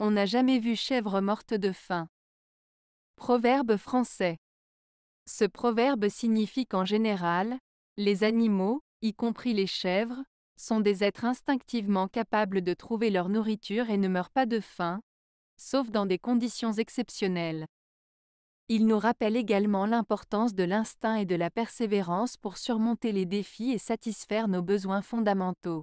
On n'a jamais vu chèvre morte de faim. Proverbe français. Ce proverbe signifie qu'en général, les animaux, y compris les chèvres, sont des êtres instinctivement capables de trouver leur nourriture et ne meurent pas de faim, sauf dans des conditions exceptionnelles. Il nous rappelle également l'importance de l'instinct et de la persévérance pour surmonter les défis et satisfaire nos besoins fondamentaux.